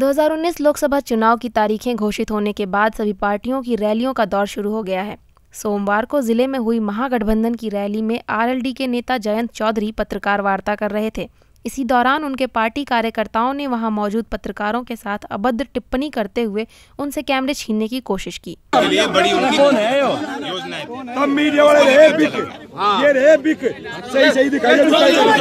2019 लोकसभा चुनाव की तारीखें घोषित होने के बाद सभी पार्टियों की रैलियों का दौर शुरू हो गया है सोमवार को जिले में हुई महागठबंधन की रैली में आरएलडी के नेता जयंत चौधरी पत्रकार वार्ता कर रहे थे इसी दौरान उनके पार्टी कार्यकर्ताओं ने वहां मौजूद पत्रकारों के साथ अभद्र टिप्पणी करते हुए उनसे कैमरे छीनने की कोशिश की बड़ी कौन है योजना मीडिया वाले बिक हाँ। ये बिक सही सही दिखाई